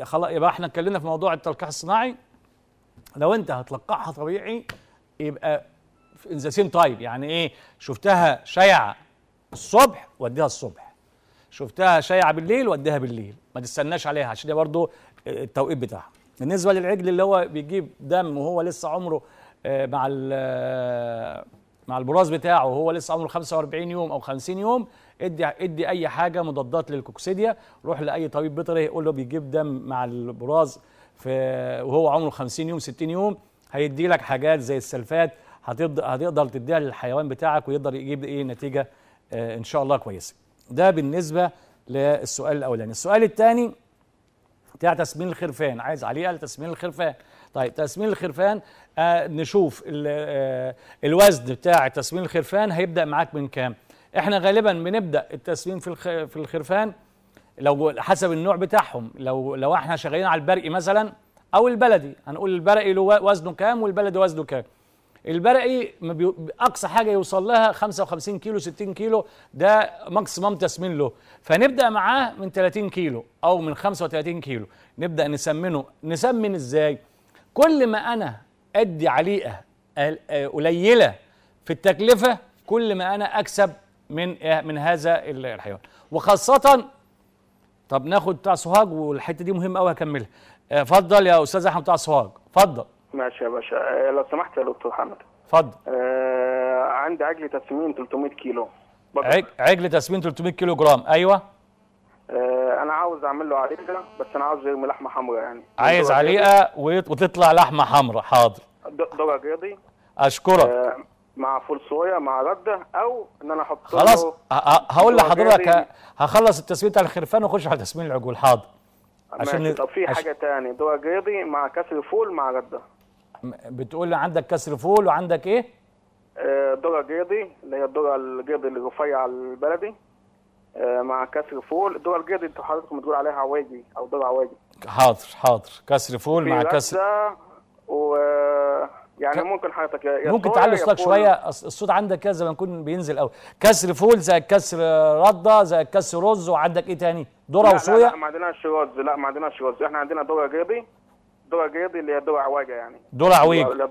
خلاص يبقى احنا اتكلمنا في موضوع التلقيح الصناعي لو انت هتلقحها طبيعي يبقى ان ذا سيم تايم يعني ايه شفتها شايعه الصبح وديها الصبح شفتها شايعه بالليل وديها بالليل ما تستناش عليها عشان دي برضه آه، التوقيت بتاعها بالنسبه للعجل اللي هو بيجيب دم وهو لسه عمره آه، مع آه، مع البراز بتاعه وهو لسه عمره 45 يوم او 50 يوم ادي ادي اي حاجه مضادات للكوكسيديا روح لاي طبيب بيطري يقول له بيجيب دم مع البراز في وهو عمره 50 يوم 60 يوم هيدي لك حاجات زي السلفات هتقدر تديها للحيوان بتاعك ويقدر يجيب ايه نتيجه آه، ان شاء الله كويسه ده بالنسبه للسؤال الاولاني السؤال الثاني بتاع تسمين الخرفان عايز عليه تسمين الخرفان طيب تسمين الخرفان آه نشوف آه الوزن بتاع تسمين الخرفان هيبدا معاك من كام احنا غالبا بنبدا التسمين في في الخرفان لو حسب النوع بتاعهم لو لو احنا شغالين على البرقي مثلا او البلدي هنقول البرقي وزنه كام والبلدي وزنه كام البرقي اقصى حاجه يوصل لها 55 كيلو 60 كيلو ده ماكسيمم تسمين له فنبدا معاه من 30 كيلو او من 35 كيلو نبدا نسمنه نسمن ازاي كل ما انا ادي عليقه آه، قليله في التكلفه كل ما انا اكسب من إيه؟ من هذا الحيوان وخاصه طب ناخد بتاع سوهاج والحته دي مهمه قوي هكملها آه، اتفضل يا استاذ احمد بتاع سوهاج اتفضل ماشي يا باشا آه، لو سمحت يا دكتور محمد اتفضل آه عندي عجل تسمين 300 كيلو عج... عجل تسمين 300 كيلو جرام ايوه آه انا عاوز اعمل له عليقه بس انا عاوز يرمي لحمه حمراء يعني عايز عليقه وتطلع لحمه حمراء حاضر ذره بيضي اشكرك آه مع فول صويا مع رده او ان انا احط خلاص هقول لحضرتك هخلص التسمين بتاع الخرفان واخش على تسمين العجول حاضر عشان طب في حاجه ثانيه تاني جيضي بيضي مع كسر فول مع رده بتقول عندك كسر فول وعندك ايه؟ آه، درع جيضي اللي هي الذره الجيضي الرفيع البلدي آه، مع كسر فول الدرع الجيضي انت حضرتك بتقول عليها عواجي او درع عواجي حاضر حاضر كسر فول مع كسر و يعني ممكن حضرتك ممكن تعلي صوتك شويه الصوت عندك كذا زي ما يكون بينزل قوي كسر فول زائد كسر رده زائد كسر رز وعندك ايه تاني ذره وصويا لا, لا ما عندناش رز لا ما عندناش رز احنا عندنا ذره جيبي الضلع الجيد اللي هي الضلع عواجه يعني ضلع عويجه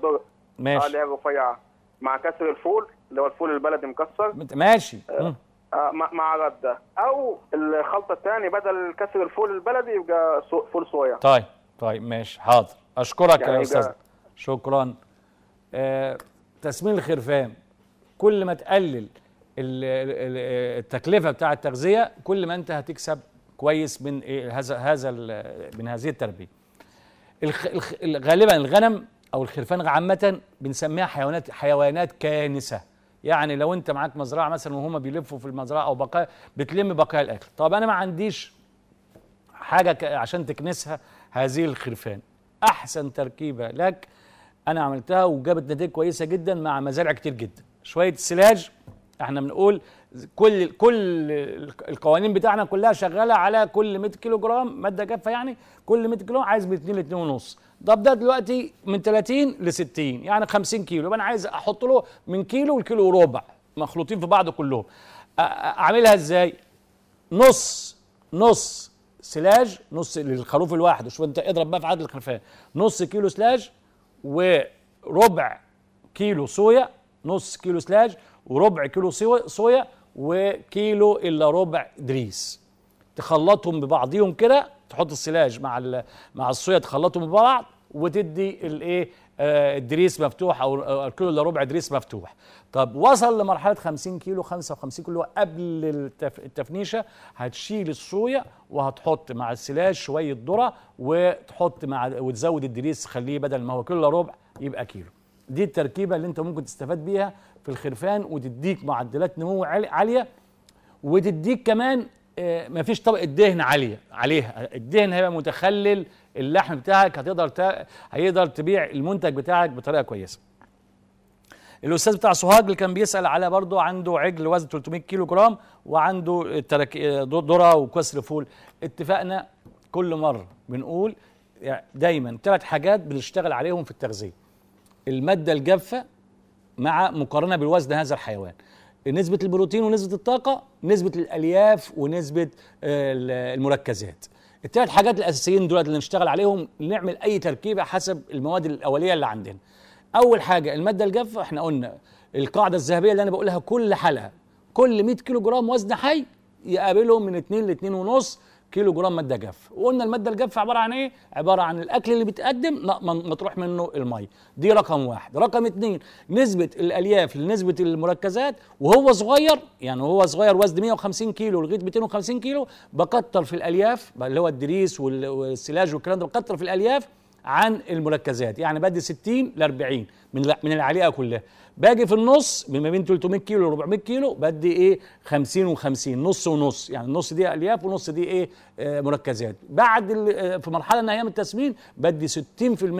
ماشي آه، اللي هي رفيعه مع كسر الفول اللي هو الفول البلدي مكسر ماشي آه، آه، مع رده او الخلطه الثانيه بدل كسر الفول البلدي يبقى فول صويا طيب طيب ماشي حاضر اشكرك يعني يا استاذ شكرا آه تسمين الخرفان كل ما تقلل التكلفه بتاع التغذيه كل ما انت هتكسب كويس من إيه، هذا هذا من هذه التربيه غالبا الغنم او الخرفان عامه بنسميها حيوانات حيوانات كانسه يعني لو انت معاك مزرعه مثلا وهم بيلفوا في المزرعه او بقايا بتلم بقايا الاكل طب انا ما عنديش حاجه عشان تكنسها هذه الخرفان احسن تركيبه لك انا عملتها وجابت نتائج كويسه جدا مع مزارع كتير جدا شويه سلاج احنا بنقول كل كل القوانين بتاعنا كلها شغاله على كل 100 كيلو جرام ماده جافه يعني كل 100 كيلو عايز من 2 ل 2 ونص طب ده دلوقتي من 30 ل 60 يعني 50 كيلو يبقى انا عايز احط له من كيلو لكيلو وربع مخلوطين في بعض كلهم اعملها ازاي نص نص سلاج نص للخروف الواحد شوف انت اضرب بقى في عدد الخرفان نص كيلو سلاج وربع كيلو صويا نص كيلو سلاج وربع كيلو صويا وكيلو الا ربع دريس تخلطهم ببعضيهم كده تحط السلاج مع مع الصويا تخلطهم ببعض وتدي الايه آه، الدريس مفتوح او الكيلو الا ربع دريس مفتوح طب وصل لمرحله 50 كيلو 55 كيلو قبل التفنيشه هتشيل الصويا وهتحط مع السلاج شويه ذره وتحط مع وتزود الدريس خليه بدل ما هو كيلو الا ربع يبقى كيلو دي التركيبه اللي انت ممكن تستفاد بيها في الخرفان وتديك معدلات نمو عاليه وتديك كمان آه، مفيش طبقه دهن عاليه عليها الدهن هيبقى متخلل اللحم بتاعك هتقدر هيقدر تبيع المنتج بتاعك بطريقه كويسه الاستاذ بتاع سوهاج اللي كان بيسال على برضه عنده عجل وزن 300 كيلو جرام وعنده ترك ذره وكسر فول اتفقنا كل مره بنقول يعني دايما ثلاث حاجات بنشتغل عليهم في التغذيه الماده الجافه مع مقارنه بالوزن هذا الحيوان نسبه البروتين ونسبه الطاقه نسبه الالياف ونسبه آه، المركزات الثلاث حاجات الاساسيين دول اللي نشتغل عليهم نعمل اي تركيبه حسب المواد الاوليه اللي عندنا اول حاجه الماده الجافه احنا قلنا القاعده الذهبيه اللي انا بقولها كل حلقه كل 100 كيلو جرام وزن حي يقابلهم من 2 ل 2.5 كيلو جرام ماده جافه وقلنا الماده الجافه عباره عن ايه عباره عن الاكل اللي بيتقدم مطروح منه الميه دي رقم واحد رقم اتنين نسبه الالياف لنسبه المركزات وهو صغير يعني هو صغير وزن 150 كيلو لغايه 250 كيلو بكتر في الالياف اللي هو الدريس والسلاج والكلام ده بكتر في الالياف عن المركزات يعني بدي 60 ل 40 من من العليقه كلها باجي في النص بما بين 300 كيلو و 400 كيلو بدي ايه 50 و50 نص ونص يعني النص دي الياف ونص دي ايه آه، مركزات بعد آه، في مرحله من ايام التسمين بدي 60%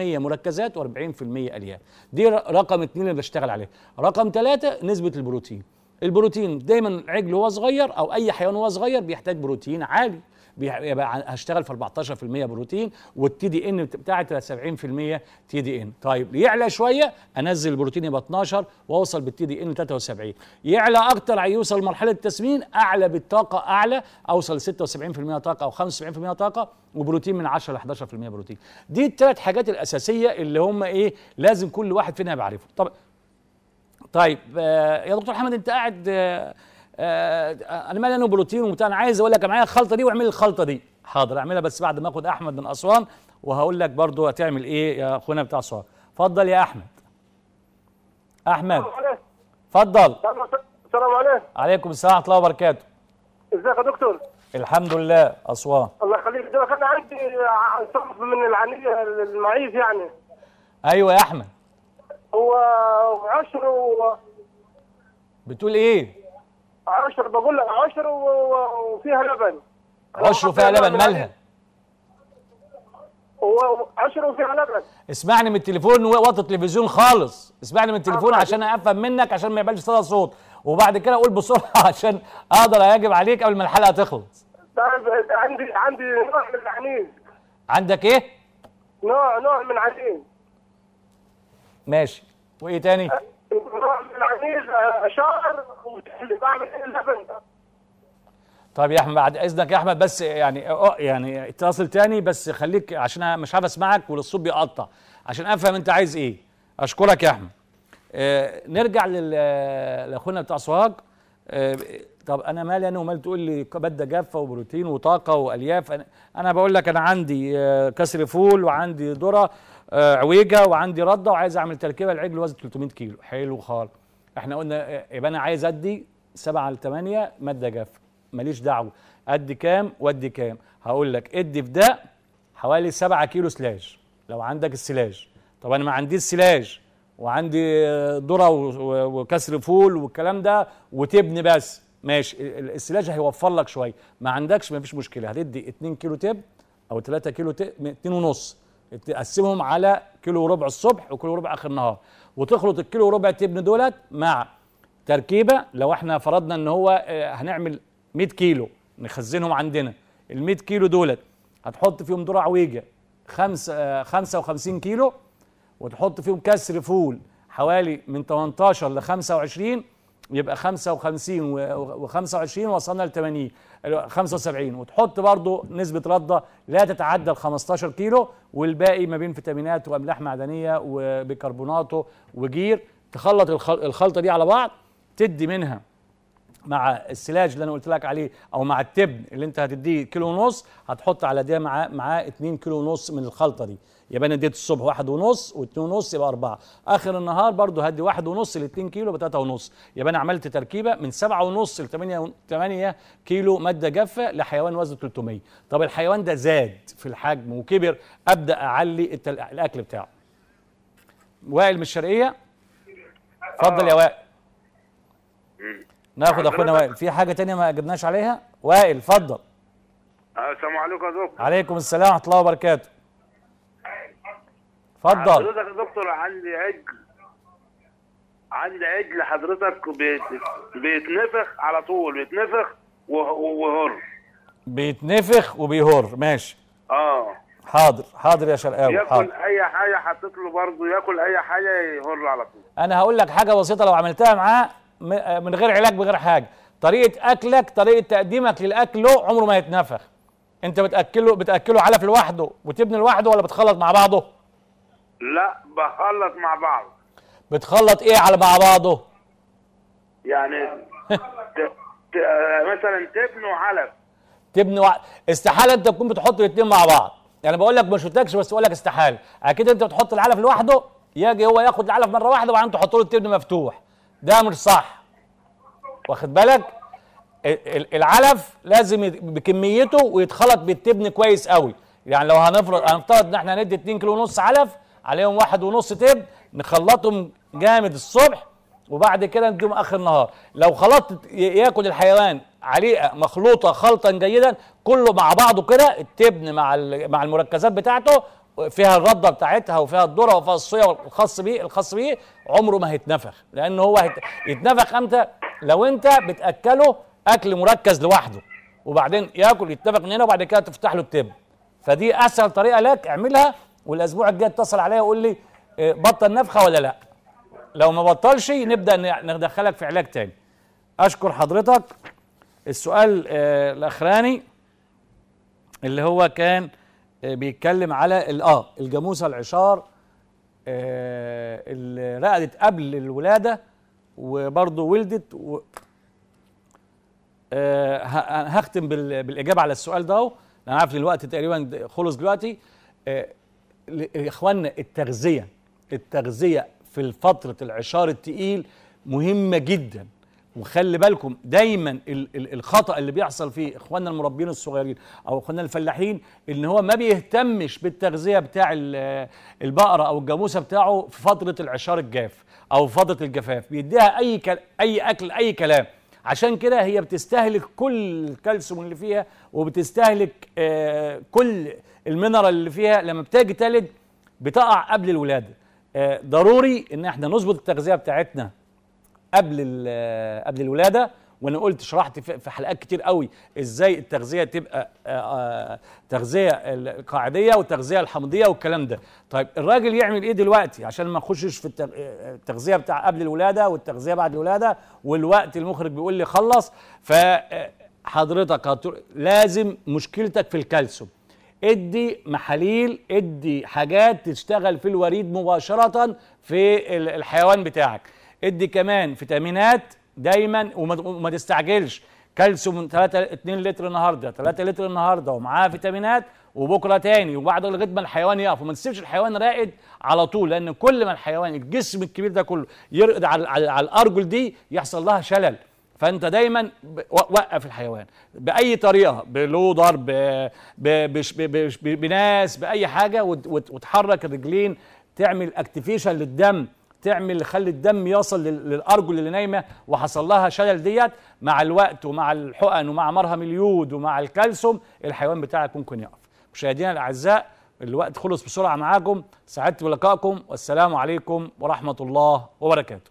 مركزات و40% الياف دي رقم اثنين اللي بشتغل عليه رقم ثلاثه نسبه البروتين البروتين دايما عجل وهو صغير او اي حيوان وهو صغير بيحتاج بروتين عالي يبقى هشتغل في 14% بروتين والتي دي ان بتاعتي 70% تي دي ان طيب يعلى شويه انزل البروتين يبقى 12 واوصل بالتي دي ان 73 يعلى اكتر يوصل مرحله التسمين اعلى بالطاقه اعلى اوصل 76% طاقه او 75% طاقه وبروتين من 10 ل 11% بروتين دي الثلاث حاجات الاساسيه اللي هم ايه لازم كل واحد فينا يبقى طب طيب آه يا دكتور حمد انت قاعد آه آه، انا مالي انا بروتين وبتاع انا عايز اقول لك معايا الخلطه دي واعمل الخلطه دي حاضر اعملها بس بعد ما اخد احمد من اسوان وهقول لك برضه هتعمل ايه يا اخونا بتاع اسوان اتفضل يا احمد احمد اتفضل السلام عليكم عليكم السلام ورحمه الله وبركاته ازيك يا دكتور الحمد لله اسوان الله يخليك ده كان عندي صنف من العنيه المعيز يعني ايوه يا احمد هو عشر و... بتقول ايه عشر بقول لك عشر وفيها لبن عشر وفيها لبن مالها عشر وفيها لبن اسمعني من التليفون وقت التلفزيون خالص اسمعني من التليفون عشان افهم منك عشان ما يبقاش صدى صوت وبعد كده اقول بسرعه عشان اقدر اجيب عليك قبل ما الحلقه تخلص طيب، عندي عندي نوع من العنيز عندك ايه؟ نوع نوع من العنيز ماشي وايه تاني؟ نوع من العنيز آه، شعر طيب يا احمد بعد اذنك يا احمد بس يعني يعني اتصل تاني بس خليك عشان مش عارف اسمعك والصوت بيقطع عشان افهم انت عايز ايه اشكرك يا احمد آه نرجع لاخونا بتاع سوهاج آه طب انا مالي انا ومال تقول لي ماده جافه وبروتين وطاقه والياف انا, أنا بقول لك انا عندي آه كسر فول وعندي ذره آه عويجه وعندي رده وعايز اعمل تركيبه العجل وزن 300 كيلو حلو خالص احنا قلنا يبقى انا عايز ادي 7 ل 8 ماده جافه ماليش دعوه قد كام وادي كام هقول لك ادي في ده حوالي 7 كيلو سلاج لو عندك السلاج طب انا ما عنديش سلاج وعندي ذره وكسر فول والكلام ده وتبن بس ماشي السلاج هيوفر لك شويه ما عندكش ما فيش مشكله هتدي 2 كيلو تب او 3 كيلو تب 2 ونص تقسمهم على كيلو وربع الصبح وكيلو وربع اخر النهار وتخلط الكيلو وربع تبن دولت مع تركيبه لو احنا فرضنا ان هو آه، هنعمل 100 كيلو نخزنهم عندنا ال 100 كيلو دولت هتحط فيهم ذره عويجه 5 55 كيلو وتحط فيهم كسر فول حوالي من 18 ل 25 يبقى 55 و25 وصلنا ل 80 75 وتحط برضه نسبة ردة لا تتعدى ال 15 كيلو والباقي ما بين فيتامينات واملاح معدنية وبيكربوناته وجير تخلط الخلطة دي على بعض تدي منها مع السلاج اللي انا قلت لك عليه او مع التبن اللي انت هتديه كيلو ونص هتحط على ده معاه معاه 2 كيلو ونص من الخلطه دي يبقى انا اديت الصبح واحد ونص واثنين ونص يبقى اربعه اخر النهار برضو هدي واحد ونص ل 2 كيلو بتلاته ونص يبقى انا عملت تركيبه من سبعه ونص ل 8 8 كيلو ماده جافه لحيوان وزنه 300 طب الحيوان ده زاد في الحجم وكبر ابدا اعلي الاكل بتاعه وائل من الشرقيه اتفضل يا وائل ناخد اخونا وائل في حاجه تانية ما اجبناش عليها وائل اتفضل السلام عليكم يا دكتور عليكم السلام ورحمه الله وبركاته اتفضل حضرتك يا دكتور عندي عجل عندي عجل حضرتك بيت... بيتنفخ على طول بيتنفخ وهر بيتنفخ وبيهر ماشي اه حاضر حاضر يا شرقاوي ياكل حاضر. اي حاجه حطيت له برضه ياكل اي حاجه يهر على طول انا هقول لك حاجه بسيطه لو عملتها معاه آه، من غير علاج بغير حاجه طريقه اكلك طريقه تقديمك للاكل له عمره ما يتنفخ انت بتاكله بتاكله علف لوحده وتبني لوحده ولا بتخلط مع بعضه لا بخلط مع بعض بتخلط ايه على مع بعضه يعني آه، مثلا تبنوا علف تبنوا استحاله انت تكون بتحط الاثنين مع بعض يعني بقول لك ما شفتكش بس بقول لك استحاله اكيد انت بتحط العلف لوحده يجي هو ياخد العلف مره واحده وبعدين تحط له التبن مفتوح ده مش صح واخد بالك العلف لازم بكميته ويتخلط بالتبن كويس قوي يعني لو هنفرض هنفترض ان احنا ندي 2 كيلو ونص علف عليهم واحد ونص تبن نخلطهم جامد الصبح وبعد كده نديهم اخر النهار لو خلطت ياكل الحيوان عليه مخلوطه خلطا جيدا كله مع بعضه كده التبن مع مع المركزات بتاعته فيها الرده بتاعتها وفيها الذره وفيها الصويا والخاص بيه الخاص بيه عمره ما هيتنفخ لان هو يتنفخ امتى لو انت بتاكله اكل مركز لوحده وبعدين ياكل يتنفخ من هنا وبعد كده تفتح له التب فدي اسهل طريقه لك اعملها والاسبوع الجاي اتصل عليا وقول لي آه، بطل نفخه ولا لا لو ما بطلش نبدا ندخلك في علاج تاني اشكر حضرتك السؤال آه، الاخراني اللي هو كان آه، بيتكلم على اه الجاموسه العشار آه، اللي رقدت قبل الولاده وبرضه ولدت و... آه، هختم بالاجابه على السؤال ده انا عارف ان الوقت تقريبا خلص دلوقتي اخواننا التغذيه التغذيه في فتره العشار التقيل مهمه جدا وخلي بالكم دايما الخطا اللي بيحصل فيه اخواننا المربين الصغيرين او اخواننا الفلاحين ان هو ما بيهتمش بالتغذيه بتاع البقره او الجاموسه بتاعه في فتره العشار الجاف او فتره الجفاف بيديها اي كل اي اكل اي كلام عشان كده هي بتستهلك كل الكالسيوم اللي فيها وبتستهلك آه، كل المينرال اللي فيها لما بتيجي تلد بتقع قبل الولاده آه، ضروري ان احنا نظبط التغذيه بتاعتنا قبل قبل الولاده وانا قلت شرحت في حلقات كتير قوي ازاي التغذيه تبقى آه، آه، تغذيه القاعديه والتغذيه الحمضيه والكلام ده طيب الراجل يعمل ايه دلوقتي عشان ما اخشش في التغذيه بتاع قبل الولاده والتغذيه بعد الولاده والوقت المخرج بيقول لي خلص فحضرتك آه، لازم مشكلتك في الكالسيوم ادي محاليل ادي حاجات تشتغل في الوريد مباشره في الحيوان بتاعك ادي كمان فيتامينات دايما وما تستعجلش كالسيوم 3 2 لتر النهارده 3 لتر النهارده ومعاه فيتامينات وبكره تاني وبعد لغايه ما الحيوان يقف وما تسيبش الحيوان راقد على طول لان كل ما الحيوان الجسم الكبير ده كله يرقد على, على, على الارجل دي يحصل لها شلل فانت دايما وقف الحيوان باي طريقه بلودر بناس باي حاجه وتحرك الرجلين تعمل اكتيفيشن للدم تعمل خلي الدم يصل للارجل اللي نايمه وحصل لها شلل ديت مع الوقت ومع الحقن ومع مرهم اليود ومع الكالسيوم الحيوان بتاعك ممكن يقف مشاهدينا الاعزاء الوقت خلص بسرعه معاكم سعدت بلقائكم والسلام عليكم ورحمه الله وبركاته